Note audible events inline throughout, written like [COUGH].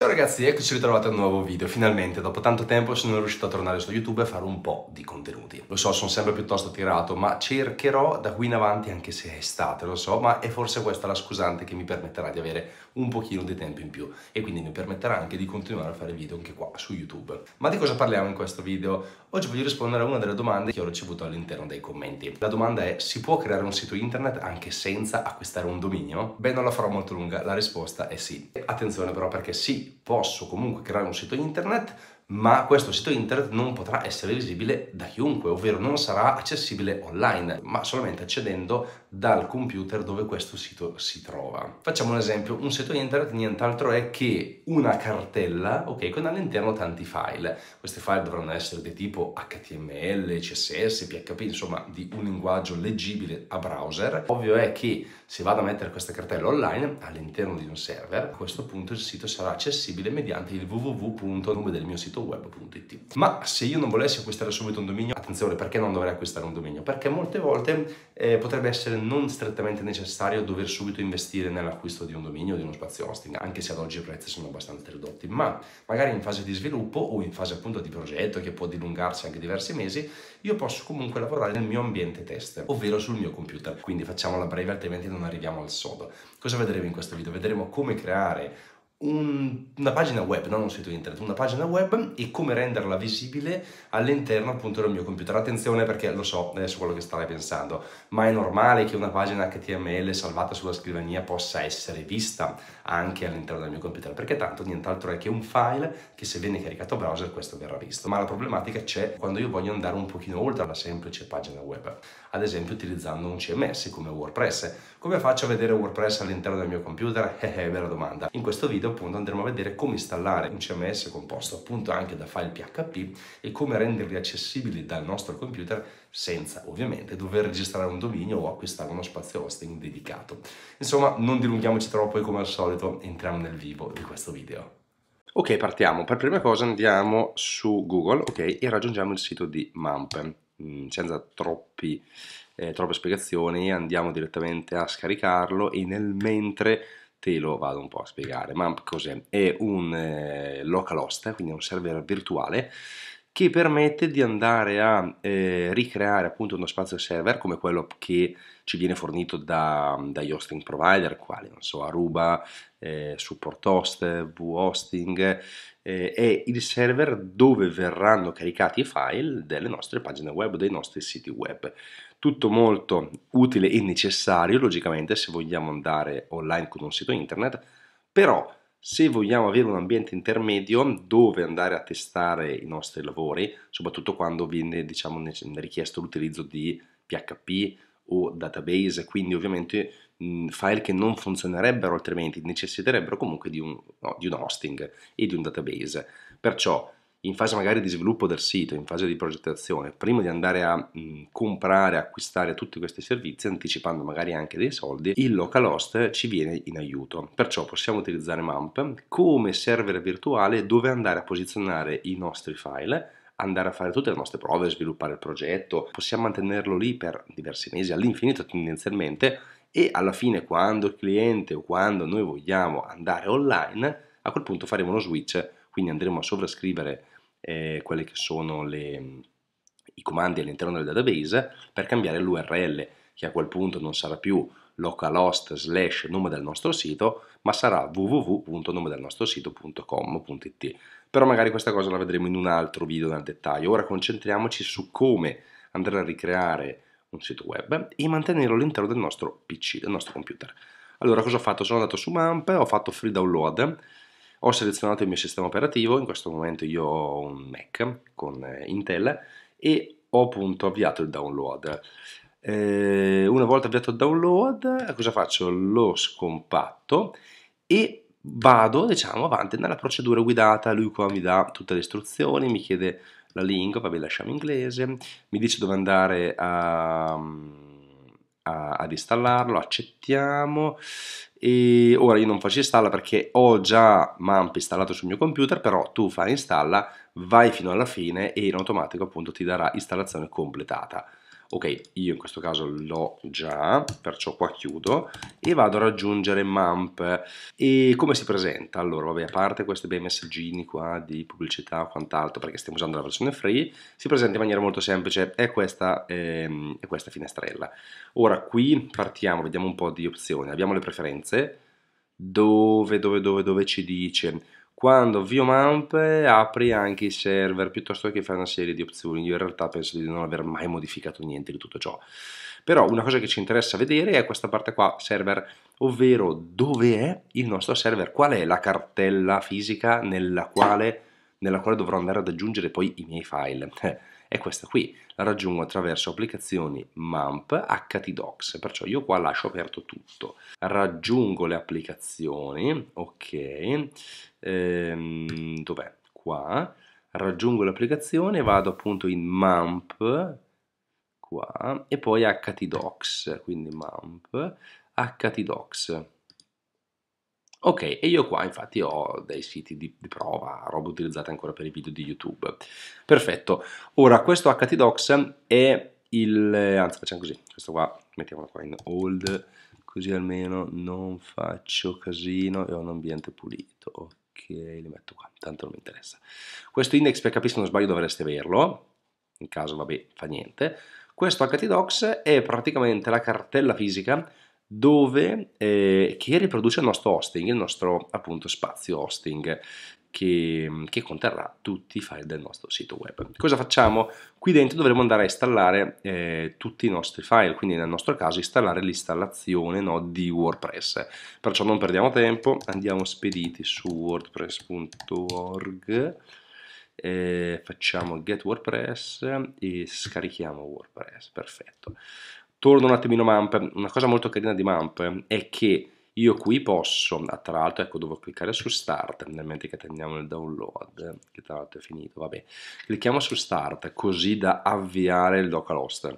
Ciao ragazzi, eccoci ritrovati a un nuovo video. Finalmente, dopo tanto tempo sono riuscito a tornare su YouTube e fare un po' di contenuti. Lo so, sono sempre piuttosto tirato, ma cercherò da qui in avanti, anche se è estate, lo so, ma è forse questa la scusante che mi permetterà di avere un pochino di tempo in più e quindi mi permetterà anche di continuare a fare video anche qua su YouTube. Ma di cosa parliamo in questo video? Oggi voglio rispondere a una delle domande che ho ricevuto all'interno dei commenti. La domanda è, si può creare un sito internet anche senza acquistare un dominio? Beh, non la farò molto lunga, la risposta è sì. Attenzione però perché sì, posso comunque creare un sito internet ma questo sito internet non potrà essere visibile da chiunque, ovvero non sarà accessibile online, ma solamente accedendo dal computer dove questo sito si trova. Facciamo un esempio, un sito internet nient'altro è che una cartella, ok, con all'interno tanti file. Questi file dovranno essere di tipo HTML, CSS, PHP, insomma di un linguaggio leggibile a browser. Ovvio è che se vado a mettere questa cartella online all'interno di un server, a questo punto il sito sarà accessibile mediante il www.nome del mio sito sitoweb.it. Ma se io non volessi acquistare subito un dominio, attenzione perché non dovrei acquistare un dominio? Perché molte volte eh, potrebbe essere non strettamente necessario dover subito investire nell'acquisto di un dominio o di uno spazio hosting, anche se ad oggi i prezzi sono abbastanza ridotti, ma magari in fase di sviluppo o in fase appunto di progetto che può dilungarsi anche diversi mesi, io posso comunque lavorare nel mio ambiente test, ovvero sul mio computer. Quindi facciamola breve, altrimenti non arriviamo al sodo. Cosa vedremo in questo video? Vedremo come creare un, una pagina web, non un sito internet, una pagina web e come renderla visibile all'interno appunto del mio computer. Attenzione perché lo so adesso quello che starai pensando, ma è normale che una pagina HTML salvata sulla scrivania possa essere vista anche all'interno del mio computer, perché tanto nient'altro è che un file che se viene caricato a browser questo verrà visto. Ma la problematica c'è quando io voglio andare un pochino oltre la semplice pagina web, ad esempio utilizzando un CMS come WordPress. Come faccio a vedere WordPress all'interno del mio computer? [LAUGHS] Eh, eh, bella domanda. In questo video appunto andremo a vedere come installare un CMS composto appunto anche da file PHP e come renderli accessibili dal nostro computer senza ovviamente dover registrare un dominio o acquistare uno spazio hosting dedicato. Insomma, non dilunghiamoci troppo e come al solito entriamo nel vivo di questo video. Ok, partiamo. Per prima cosa andiamo su Google okay, e raggiungiamo il sito di MAMP. Mm, senza troppi, eh, troppe spiegazioni, andiamo direttamente a scaricarlo e nel mentre te lo vado un po' a spiegare. MAMP cos'è? È un eh, local host, quindi un server virtuale che permette di andare a eh, ricreare appunto uno spazio server come quello che ci viene fornito da, dagli hosting provider quali non so Aruba, eh, Support Host, VHosting eh, è il server dove verranno caricati i file delle nostre pagine web, dei nostri siti web tutto molto utile e necessario logicamente se vogliamo andare online con un sito internet però se vogliamo avere un ambiente intermedio dove andare a testare i nostri lavori, soprattutto quando viene diciamo, richiesto l'utilizzo di PHP o database, quindi ovviamente mhmm, file che non funzionerebbero altrimenti necessiterebbero comunque di un, no, di un hosting e di un database. Perciò in fase magari di sviluppo del sito, in fase di progettazione, prima di andare a mh, comprare, acquistare tutti questi servizi, anticipando magari anche dei soldi, il localhost ci viene in aiuto. Perciò possiamo utilizzare MAMP come server virtuale dove andare a posizionare i nostri file andare a fare tutte le nostre prove, sviluppare il progetto, possiamo mantenerlo lì per diversi mesi, all'infinito tendenzialmente, e alla fine quando il cliente o quando noi vogliamo andare online, a quel punto faremo uno switch quindi andremo a sovrascrivere eh, quelli che sono le, i comandi all'interno del database per cambiare l'URL che a quel punto non sarà più localhost slash nome del nostro sito, ma sarà www.nomedelnostrosito.com.it. Però magari questa cosa la vedremo in un altro video nel dettaglio. Ora concentriamoci su come andare a ricreare un sito web e mantenerlo all'interno del nostro PC, del nostro computer. Allora, cosa ho fatto? Sono andato su MAMP, ho fatto free download ho selezionato il mio sistema operativo, in questo momento io ho un Mac con eh, Intel e ho appunto avviato il download. Eh, una volta avviato il download, cosa faccio? Lo scompatto e vado diciamo avanti nella procedura guidata. Lui qua mi dà tutte le istruzioni, mi chiede la lingua, vabbè lasciamo inglese, mi dice dove andare a a, ad installarlo, accettiamo e ora io non faccio installa perché ho già MAMP installato sul mio computer però tu fai installa, vai fino alla fine e in automatico appunto ti darà installazione completata ok io in questo caso l'ho già perciò qua chiudo e vado a raggiungere MAMP e come si presenta? allora vabbè a parte questi bei messaggini qua di pubblicità o quant'altro perché stiamo usando la versione free si presenta in maniera molto semplice è questa, ehm, è questa finestrella ora qui partiamo vediamo un po' di opzioni abbiamo le preferenze dove dove dove dove ci dice quando ViewMount apri anche i server piuttosto che fai una serie di opzioni. Io in realtà penso di non aver mai modificato niente di tutto ciò. Però una cosa che ci interessa vedere è questa parte qua, server, ovvero dove è il nostro server, qual è la cartella fisica nella quale, nella quale dovrò andare ad aggiungere poi i miei file è questa qui, la raggiungo attraverso applicazioni MAMP HTDocs, perciò io qua lascio aperto tutto, raggiungo le applicazioni, ok, ehm, dov'è? Qua, raggiungo l'applicazione, vado appunto in MAMP, qua, e poi HTDocs, quindi MAMP HTDocs, Ok, e io qua infatti ho dei siti di, di, prova, roba utilizzata ancora per i video di YouTube. Perfetto. Ora, questo htdocs è il... anzi facciamo così, questo qua, mettiamolo qua in old, così almeno non faccio casino e ho un ambiente pulito. Ok, li metto qua, tanto non mi interessa. Questo index, per capire se non sbaglio, dovreste averlo. In caso, vabbè, fa niente. Questo htdocs è praticamente la cartella fisica dove, eh, che riproduce il nostro hosting, il nostro appunto spazio hosting che, che, conterrà tutti i file del nostro sito web. Cosa facciamo? Qui dentro dovremo andare a installare eh, tutti i nostri file, quindi nel nostro caso installare l'installazione no, di WordPress. Perciò non perdiamo tempo, andiamo spediti su wordpress.org, eh, facciamo get WordPress e scarichiamo WordPress, perfetto torno un attimino a Mamp, una cosa molto carina di Mamp è che io qui posso, ah, tra l'altro ecco devo cliccare su Start nel mentre che attendiamo il download, che tra l'altro è finito, vabbè. Clicchiamo su Start così da avviare il localhost.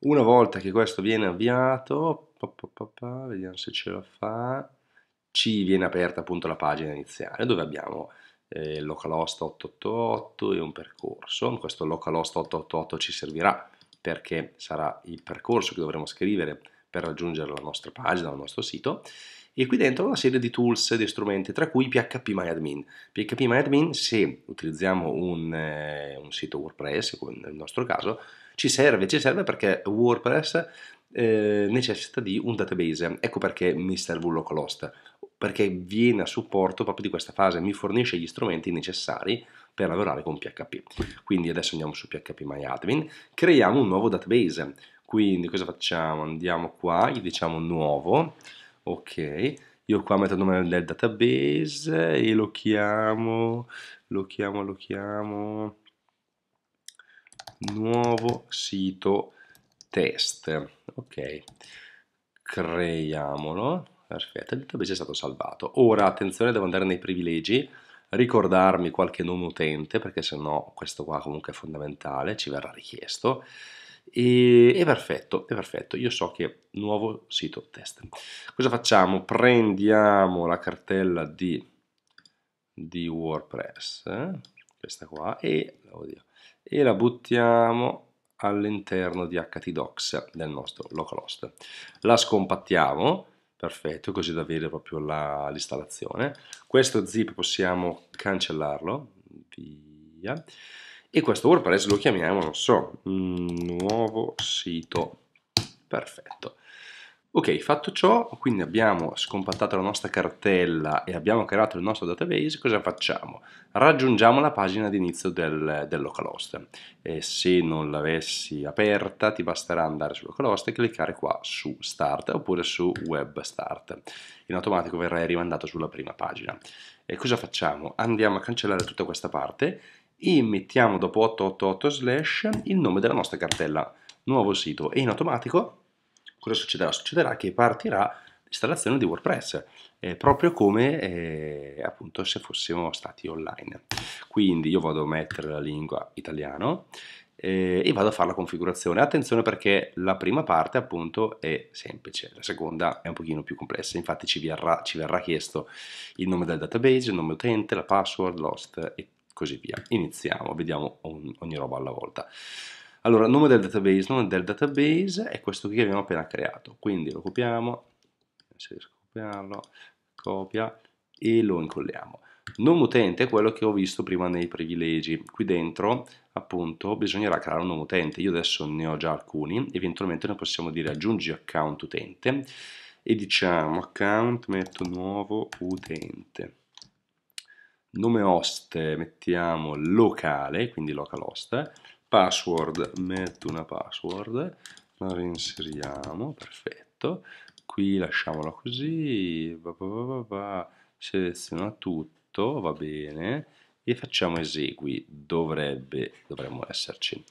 Una volta che questo viene avviato, pa pa pa vediamo se ce la fa, ci viene aperta appunto la pagina iniziale dove abbiamo eh, localhost 888 e un percorso. Questo localhost 888 ci servirà perché sarà il percorso che dovremo scrivere per raggiungere la nostra pagina, il nostro sito, e qui dentro una serie di tools, di strumenti, tra cui PHP MyAdmin. PHP MyAdmin, se utilizziamo un, eh, un, sito WordPress, come nel nostro caso, ci serve, ci serve perché WordPress eh, necessita di un database. Ecco perché mi serve un localhost, perché viene a supporto proprio di questa fase, mi fornisce gli strumenti necessari per lavorare con PHP. Quindi adesso andiamo su PHP My creiamo un nuovo database. Quindi cosa facciamo? Andiamo qua, gli diciamo nuovo, ok, io qua metto il nome del database e lo chiamo, lo chiamo, lo chiamo, nuovo sito test, ok, creiamolo, perfetto, il database è stato salvato. Ora, attenzione, devo andare nei privilegi, ricordarmi qualche nome utente perché se no questo qua comunque è fondamentale, ci verrà richiesto. E, e perfetto, è perfetto, io so che nuovo sito test. Cosa facciamo? Prendiamo la cartella di, di WordPress, eh? questa qua, e, oddio, oh e la buttiamo all'interno di htdocs del nostro localhost. La scompattiamo perfetto così da avere proprio l'installazione questo zip possiamo cancellarlo via e questo WordPress lo chiamiamo non so nuovo sito perfetto Ok, fatto ciò, quindi abbiamo scompattato la nostra cartella e abbiamo creato il nostro database, cosa facciamo? Raggiungiamo la pagina d'inizio del, del localhost e se non l'avessi aperta ti basterà andare sul localhost e cliccare qua su start oppure su web start. In automatico verrai rimandato sulla prima pagina. E cosa facciamo? Andiamo a cancellare tutta questa parte e mettiamo dopo 888 slash il nome della nostra cartella nuovo sito e in automatico cosa succederà? Succederà che partirà l'installazione di WordPress, eh, proprio come eh, appunto se fossimo stati online. Quindi io vado a mettere la lingua italiano eh, e vado a fare la configurazione. Attenzione perché la prima parte appunto è semplice, la seconda è un pochino più complessa, infatti ci verrà, ci verrà chiesto il nome del database, il nome utente, la password, l'host e così via. Iniziamo, vediamo ogni roba alla volta. Allora, nome del database, nome del database è questo qui che abbiamo appena creato, quindi lo copiamo, se riesco a copiarlo, copia e lo incolliamo. Nome utente è quello che ho visto prima nei privilegi, qui dentro appunto bisognerà creare un nome utente, io adesso ne ho già alcuni, eventualmente noi possiamo dire aggiungi account utente e diciamo account metto nuovo utente nome host mettiamo locale, quindi localhost, password, metto una password, la reinseriamo, perfetto, qui lasciamola così, va, va, va, seleziona tutto, va bene, e facciamo esegui, dovrebbe, dovremmo esserci,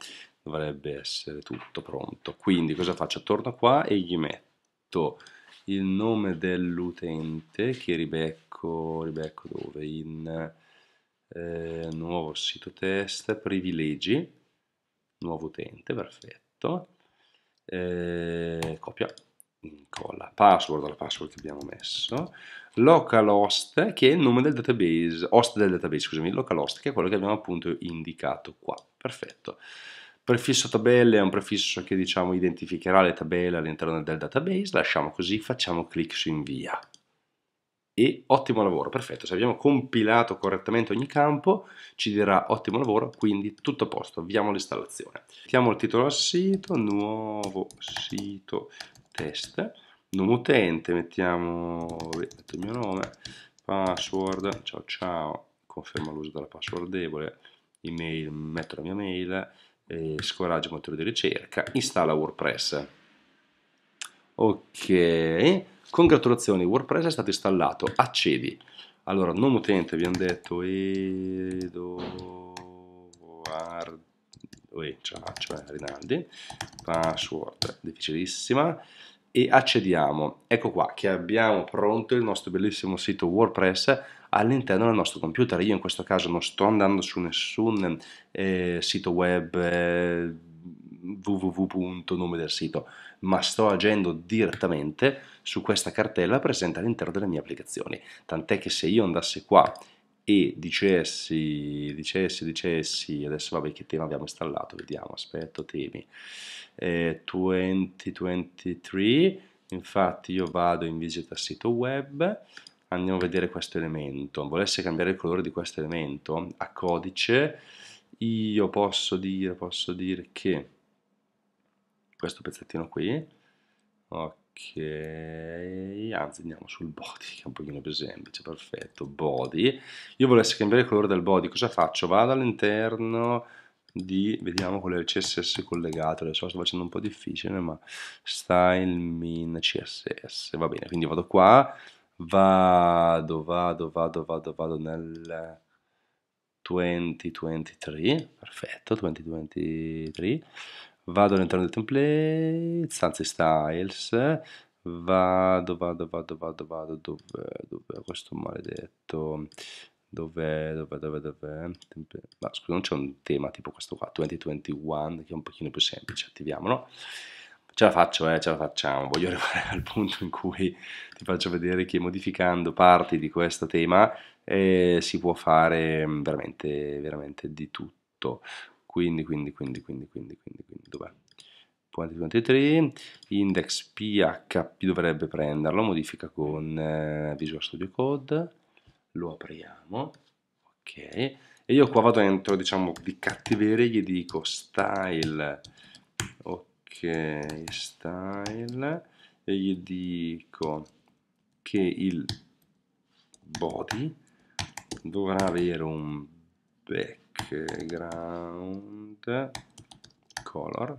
dovrebbe essere tutto pronto, quindi cosa faccio? Torno qua e gli metto il nome dell'utente che ribecco, ribecco dove? In eh, nuovo sito test, privilegi, nuovo utente, perfetto, eh, copia, incolla, password la password che abbiamo messo, localhost che è il nome del database, host del database, scusami, localhost che è quello che abbiamo appunto indicato qua, perfetto. Prefisso tabelle è un prefisso che diciamo identificherà le tabelle all'interno del database, lasciamo così, facciamo clic su invia e ottimo lavoro, perfetto, se abbiamo compilato correttamente ogni campo ci dirà ottimo lavoro, quindi tutto a posto, avviamo l'installazione. Mettiamo il titolo al sito, nuovo sito test, nome utente, mettiamo metto il mio nome, password, ciao ciao, conferma l'uso della password debole, email, metto la mia mail, eh, scoraggio motore di ricerca, installa WordPress. Ok Congratulazioni, WordPress è stato installato, accedi. Allora, nome utente, abbiamo detto Edoardo, cioè Rinaldi, password, difficilissima, e accediamo. Ecco qua che abbiamo pronto il nostro bellissimo sito WordPress all'interno del nostro computer. Io in questo caso non sto andando su nessun eh, sito web, eh, www.nome del sito, ma sto agendo direttamente su questa cartella presente all'interno delle mie applicazioni. Tant'è che se io andassi qua e dicessi, dicessi, dicessi, adesso vabbè che tema abbiamo installato, vediamo, aspetto temi, eh, 2023, infatti io vado in visita sito web, andiamo a vedere questo elemento, volesse cambiare il colore di questo elemento a codice, io posso dire, posso dire che questo pezzettino qui ok anzi andiamo sul body che è un pochino più semplice perfetto body io volessi cambiare il colore del body cosa faccio? vado all'interno di vediamo qual è il css collegato adesso sto facendo un po' difficile ma style min css va bene quindi vado qua vado vado vado vado vado nel 2023 perfetto 2023 vado all'interno del template, stanze styles, vado, vado, vado, vado, vado, dove, dove, questo maledetto, dove, dove, dove, dove, ma scusa non c'è un tema tipo questo qua, 2021, che è un pochino più semplice, attiviamolo, ce la faccio, eh, ce la facciamo, voglio arrivare al punto in cui ti faccio vedere che modificando parti di questo tema eh, si può fare mm, veramente, veramente di tutto, quindi, quindi, quindi, quindi, quindi, quindi, quindi, dov'è? 23, index php dovrebbe prenderlo, modifica con eh, Visual Studio Code, lo apriamo, ok, e io qua vado dentro, diciamo, di cattiveria gli dico style, ok, style, e gli dico che il body dovrà avere un background color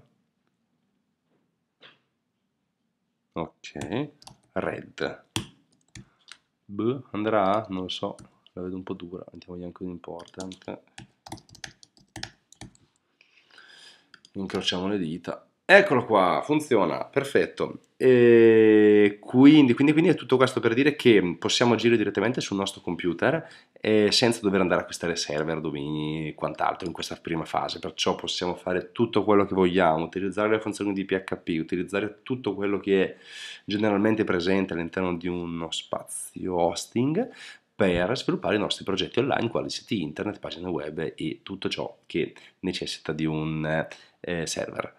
ok red B andrà? non lo so la vedo un po' dura mettiamogli anche un important incrociamo le dita Eccolo qua, funziona, perfetto. Ehm, quindi, quindi, quindi, è tutto questo per dire che possiamo agire direttamente sul nostro computer eh, senza dover andare a acquistare server, domini e quant'altro in questa prima fase. Perciò possiamo fare tutto quello che vogliamo, utilizzare le funzioni di PHP, utilizzare tutto quello che è generalmente presente all'interno di uno spazio hosting per sviluppare i nostri progetti online, quali siti internet, pagine web e tutto ciò che necessita di un eh, server.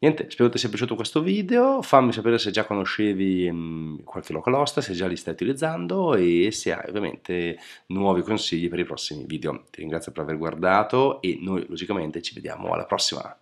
Niente, spero ti sia piaciuto questo video, fammi sapere se già conoscevi mh, mm, qualche localosta, se già li stai utilizzando e se hai ovviamente nuovi consigli per i prossimi video. Ti ringrazio per aver guardato e noi logicamente ci vediamo alla prossima.